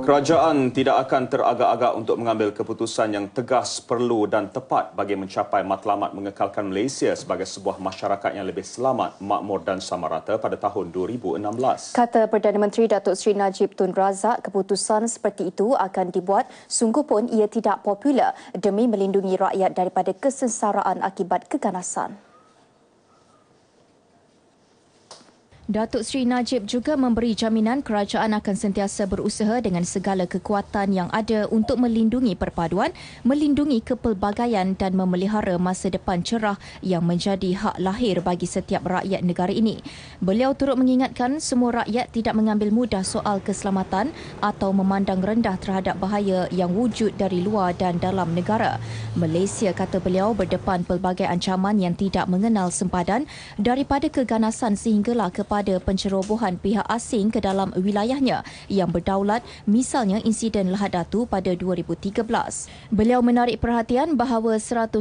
Kerajaan tidak akan teragak-agak untuk mengambil keputusan yang tegas, perlu dan tepat bagi mencapai matlamat mengekalkan Malaysia sebagai sebuah masyarakat yang lebih selamat, makmur dan samarata pada tahun 2016. Kata Perdana Menteri Datuk Seri Najib Tun Razak, keputusan seperti itu akan dibuat sungguh pun ia tidak popular demi melindungi rakyat daripada kesensaraan akibat keganasan. Datuk Seri Najib juga memberi jaminan kerajaan akan sentiasa berusaha dengan segala kekuatan yang ada untuk melindungi perpaduan, melindungi kepelbagaian dan memelihara masa depan cerah yang menjadi hak lahir bagi setiap rakyat negara ini. Beliau turut mengingatkan semua rakyat tidak mengambil mudah soal keselamatan atau memandang rendah terhadap bahaya yang wujud dari luar dan dalam negara. Malaysia kata beliau berdepan pelbagai ancaman yang tidak mengenal sempadan daripada keganasan sehinggalah kepada kepada pencerobohan pihak asing ke dalam wilayahnya yang berdaulat misalnya insiden Lahad Datu pada 2013. Beliau menarik perhatian bahawa 150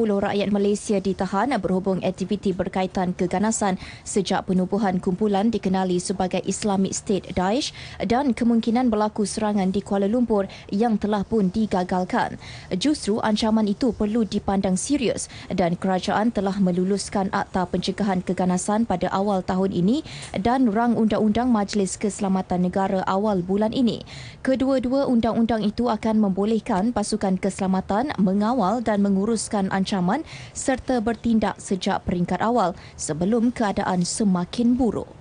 rakyat Malaysia ditahan berhubung aktiviti berkaitan keganasan sejak penubuhan kumpulan dikenali sebagai Islamic State Daesh dan kemungkinan berlaku serangan di Kuala Lumpur yang telah pun digagalkan. Justru ancaman itu perlu dipandang serius dan kerajaan telah meluluskan Akta Pencegahan Keganasan pada awal tahun ini dan rang undang-undang Majlis Keselamatan Negara awal bulan ini. Kedua-dua undang-undang itu akan membolehkan pasukan keselamatan mengawal dan menguruskan ancaman serta bertindak sejak peringkat awal sebelum keadaan semakin buruk.